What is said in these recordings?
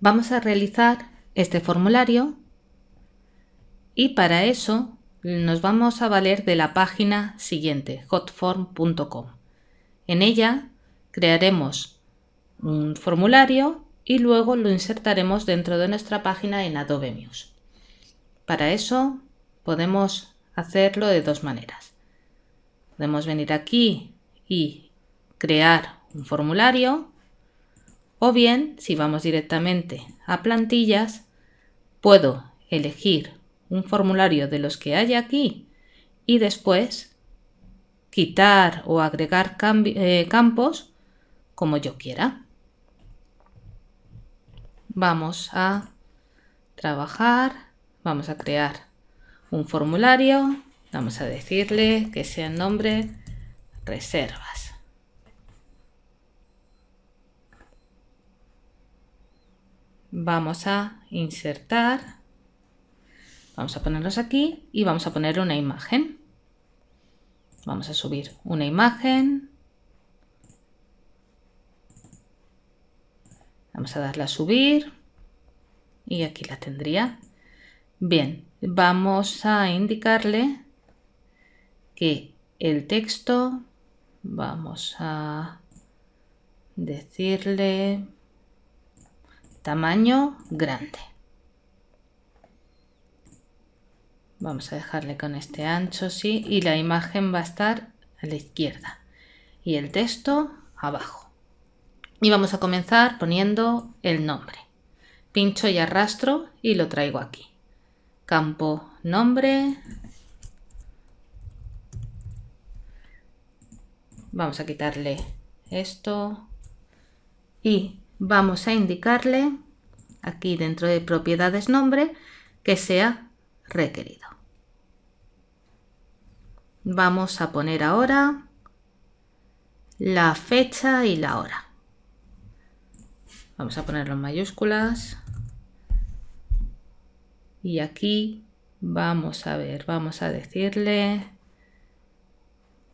Vamos a realizar este formulario y para eso nos vamos a valer de la página siguiente, hotform.com. En ella crearemos un formulario y luego lo insertaremos dentro de nuestra página en Adobe Muse. Para eso podemos hacerlo de dos maneras. Podemos venir aquí y crear un formulario o bien, si vamos directamente a plantillas, puedo elegir un formulario de los que hay aquí y después quitar o agregar eh, campos como yo quiera. Vamos a trabajar, vamos a crear un formulario, vamos a decirle que sea el nombre reservas. vamos a insertar, vamos a ponerlos aquí y vamos a poner una imagen. Vamos a subir una imagen. Vamos a darle a subir y aquí la tendría. Bien, vamos a indicarle que el texto, vamos a decirle tamaño grande. Vamos a dejarle con este ancho, sí, y la imagen va a estar a la izquierda y el texto abajo. Y vamos a comenzar poniendo el nombre. Pincho y arrastro y lo traigo aquí. Campo nombre. Vamos a quitarle esto. Y vamos a indicarle aquí dentro de propiedades nombre que sea requerido. Vamos a poner ahora la fecha y la hora. Vamos a ponerlo en mayúsculas. Y aquí vamos a ver, vamos a decirle,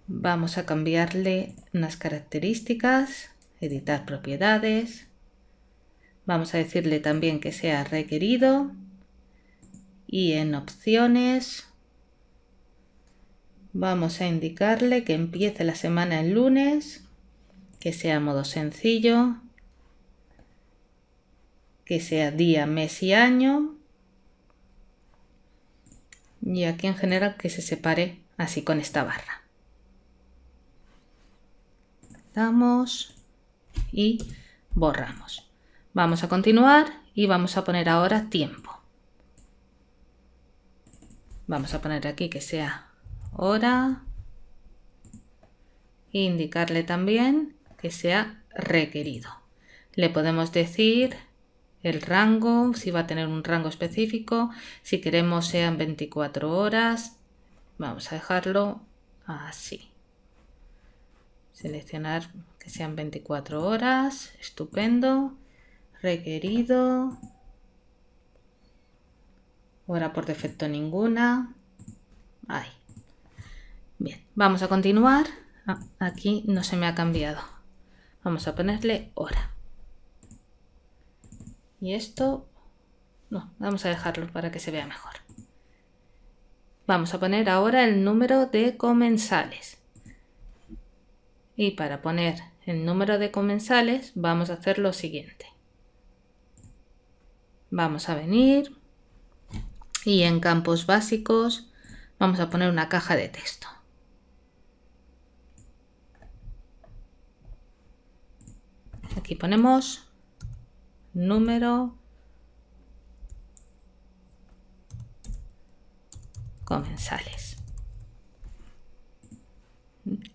vamos a cambiarle unas características, editar propiedades, Vamos a decirle también que sea requerido y en opciones vamos a indicarle que empiece la semana el lunes, que sea modo sencillo, que sea día, mes y año y aquí en general que se separe así con esta barra. Damos y borramos. Vamos a continuar y vamos a poner ahora tiempo. Vamos a poner aquí que sea hora. indicarle también que sea requerido. Le podemos decir el rango, si va a tener un rango específico, si queremos sean 24 horas. Vamos a dejarlo así. Seleccionar que sean 24 horas, estupendo requerido. Ahora por defecto ninguna. Ahí. Bien, vamos a continuar. Ah, aquí no se me ha cambiado. Vamos a ponerle hora. Y esto, no, vamos a dejarlo para que se vea mejor. Vamos a poner ahora el número de comensales. Y para poner el número de comensales vamos a hacer lo siguiente vamos a venir y en campos básicos vamos a poner una caja de texto. Aquí ponemos número comensales.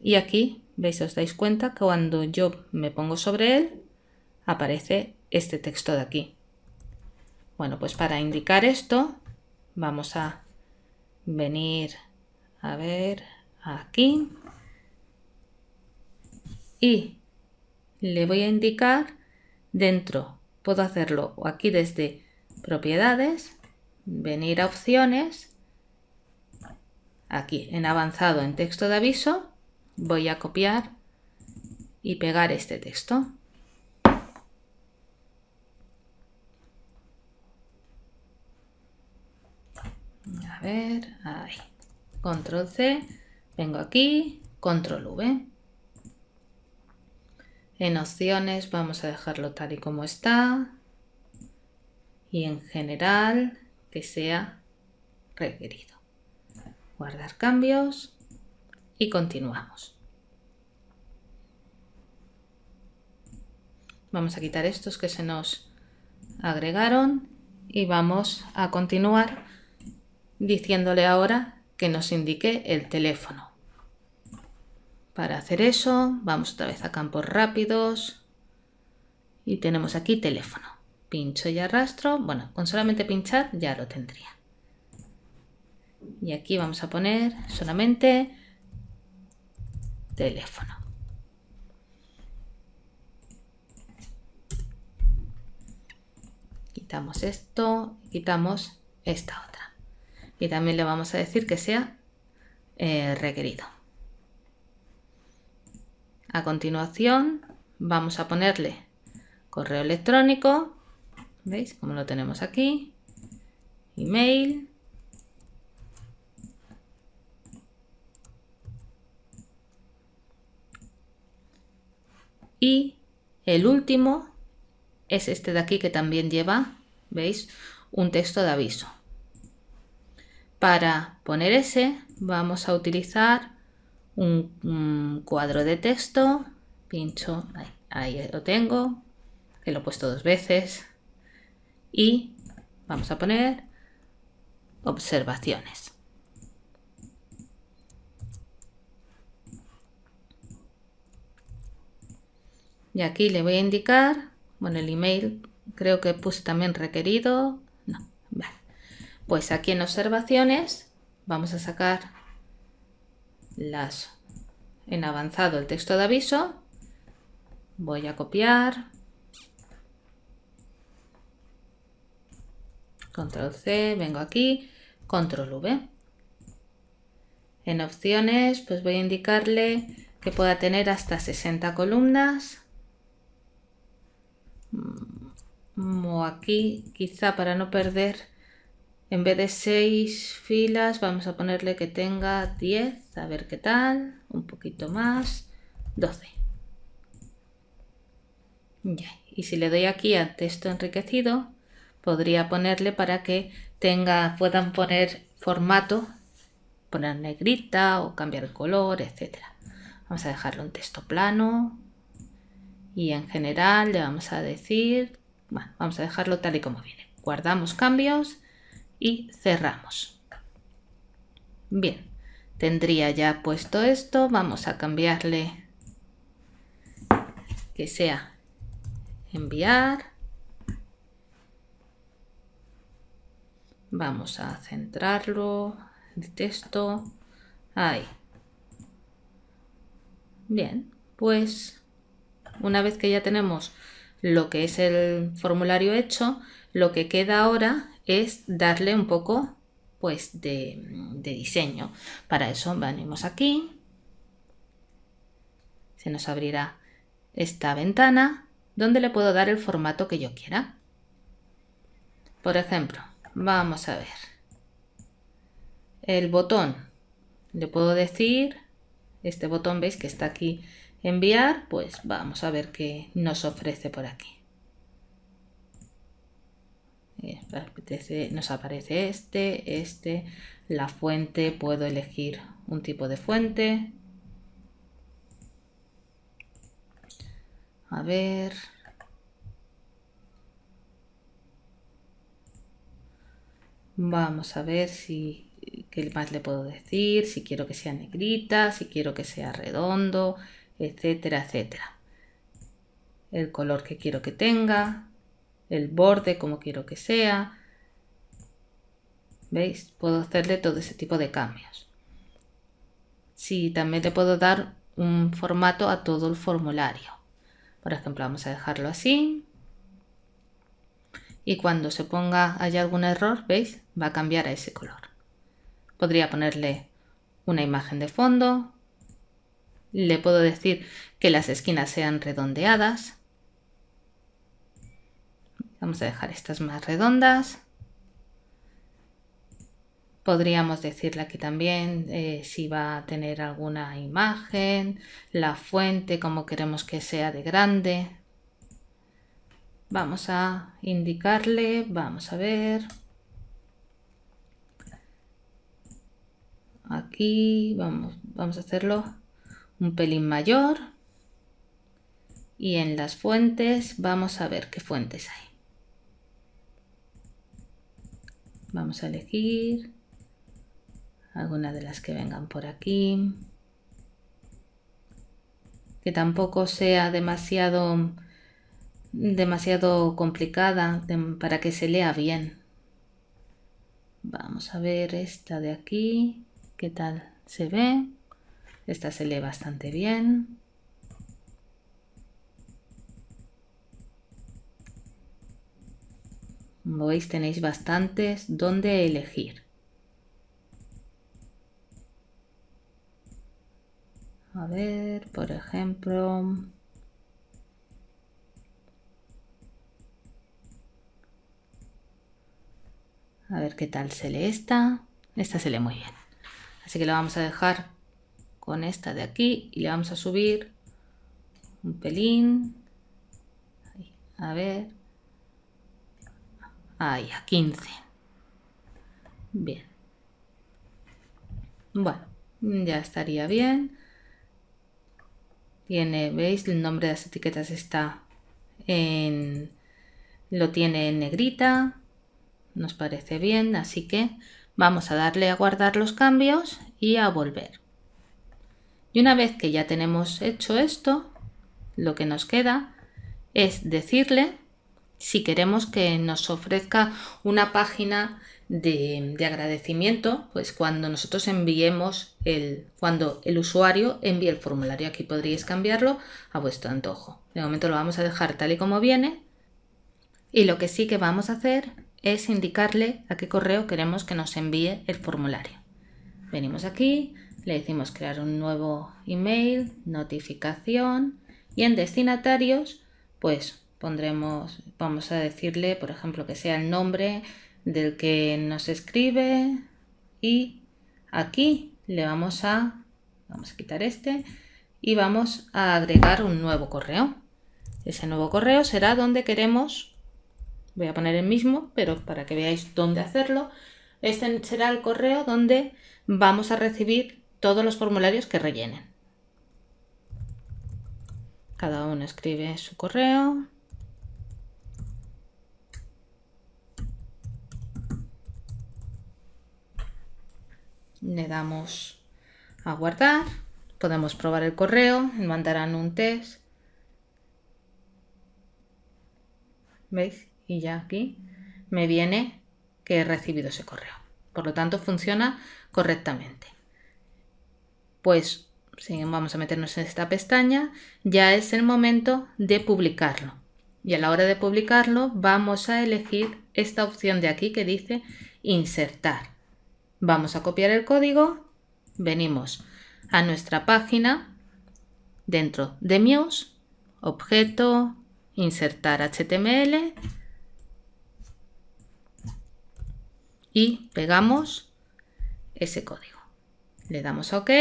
Y aquí, veis, os dais cuenta que cuando yo me pongo sobre él, aparece este texto de aquí. Bueno, pues para indicar esto vamos a venir a ver aquí y le voy a indicar dentro. Puedo hacerlo aquí desde propiedades, venir a opciones, aquí en avanzado en texto de aviso, voy a copiar y pegar este texto. A ver, Control C, vengo aquí, control V. En opciones vamos a dejarlo tal y como está. Y en general que sea requerido. Guardar cambios y continuamos. Vamos a quitar estos que se nos agregaron y vamos a continuar diciéndole ahora que nos indique el teléfono. Para hacer eso, vamos otra vez a campos rápidos y tenemos aquí teléfono. Pincho y arrastro. Bueno, con solamente pinchar ya lo tendría. Y aquí vamos a poner solamente teléfono. Quitamos esto, quitamos esta otra y también le vamos a decir que sea eh, requerido. A continuación vamos a ponerle correo electrónico, ¿veis? Como lo tenemos aquí, email, y el último es este de aquí que también lleva, ¿veis? Un texto de aviso. Para poner ese vamos a utilizar un, cuadro de texto, pincho, ahí, ahí lo tengo, que lo he puesto dos veces, y vamos a poner observaciones. Y aquí le voy a indicar, bueno, el email creo que puse también requerido. No, vale. Pues aquí en observaciones vamos a sacar las en avanzado el texto de aviso. Voy a copiar. Control C, vengo aquí, control V. En opciones, pues voy a indicarle que pueda tener hasta 60 columnas. Mm, aquí, quizá para no perder en vez de 6 filas, vamos a ponerle que tenga 10, a ver qué tal, un poquito más, 12. Y si le doy aquí a texto enriquecido, podría ponerle para que tenga, puedan poner formato, poner negrita o cambiar el color, etc. Vamos a dejarlo en texto plano y en general le vamos a decir, bueno, vamos a dejarlo tal y como viene. Guardamos cambios y cerramos. Bien, tendría ya puesto esto. Vamos a cambiarle que sea enviar. Vamos a centrarlo, el texto. Ahí. Bien, pues una vez que ya tenemos lo que es el formulario hecho, lo que queda ahora es darle un poco pues de, de diseño. Para eso venimos aquí, se nos abrirá esta ventana donde le puedo dar el formato que yo quiera. Por ejemplo, vamos a ver. El botón, le puedo decir, este botón veis que está aquí enviar, pues vamos a ver qué nos ofrece por aquí nos aparece este, este, la fuente, puedo elegir un tipo de fuente. A ver. Vamos a ver si qué más le puedo decir, si quiero que sea negrita, si quiero que sea redondo, etcétera, etcétera. El color que quiero que tenga, el borde como quiero que sea. ¿Veis? Puedo hacerle todo ese tipo de cambios. Sí, también le puedo dar un formato a todo el formulario. Por ejemplo, vamos a dejarlo así. Y cuando se ponga, haya algún error, ¿veis? Va a cambiar a ese color. Podría ponerle una imagen de fondo. Le puedo decir que las esquinas sean redondeadas. Vamos a dejar estas más redondas. Podríamos decirle aquí también eh, si va a tener alguna imagen, la fuente, como queremos que sea de grande. Vamos a indicarle, vamos a ver. Aquí vamos, vamos a hacerlo un pelín mayor. Y en las fuentes vamos a ver qué fuentes hay. Vamos a elegir alguna de las que vengan por aquí. Que tampoco sea demasiado, demasiado complicada para que se lea bien. Vamos a ver esta de aquí. ¿Qué tal se ve? Esta se lee bastante bien. Como veis tenéis bastantes donde elegir. A ver, por ejemplo... A ver qué tal se lee esta. Esta se lee muy bien. Así que la vamos a dejar con esta de aquí y le vamos a subir un pelín. A ver. Ahí, a 15. Bien. Bueno, ya estaría bien. Tiene, veis, el nombre de las etiquetas está en... Lo tiene en negrita. Nos parece bien, así que vamos a darle a guardar los cambios y a volver. Y una vez que ya tenemos hecho esto, lo que nos queda es decirle si queremos que nos ofrezca una página de, agradecimiento, pues cuando nosotros enviemos el, cuando el usuario envíe el formulario, aquí podríais cambiarlo a vuestro antojo. De momento lo vamos a dejar tal y como viene y lo que sí que vamos a hacer es indicarle a qué correo queremos que nos envíe el formulario. Venimos aquí, le decimos crear un nuevo email, notificación y en destinatarios, pues Pondremos, vamos a decirle, por ejemplo, que sea el nombre del que nos escribe y aquí le vamos a, vamos a quitar este y vamos a agregar un nuevo correo. Ese nuevo correo será donde queremos, voy a poner el mismo, pero para que veáis dónde hacerlo, este será el correo donde vamos a recibir todos los formularios que rellenen. Cada uno escribe su correo. Le damos a guardar. Podemos probar el correo. Mandarán un test. ¿Veis? Y ya aquí me viene que he recibido ese correo. Por lo tanto, funciona correctamente. Pues si vamos a meternos en esta pestaña. Ya es el momento de publicarlo. Y a la hora de publicarlo vamos a elegir esta opción de aquí que dice insertar. Vamos a copiar el código, venimos a nuestra página, dentro de Muse, objeto, insertar HTML y pegamos ese código. Le damos a OK,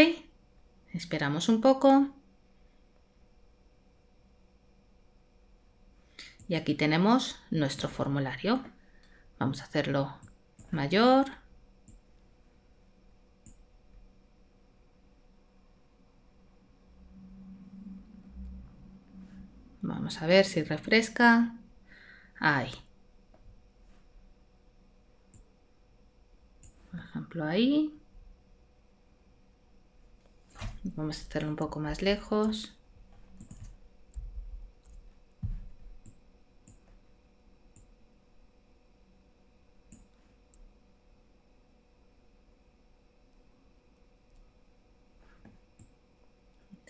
esperamos un poco y aquí tenemos nuestro formulario. Vamos a hacerlo mayor, a ver si refresca. Ahí. Por ejemplo, ahí. Vamos a hacerlo un poco más lejos.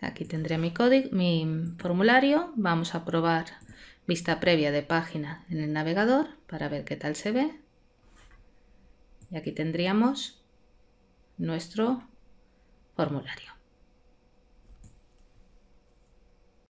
Aquí tendría mi, mi formulario. Vamos a probar vista previa de página en el navegador para ver qué tal se ve. Y aquí tendríamos nuestro formulario.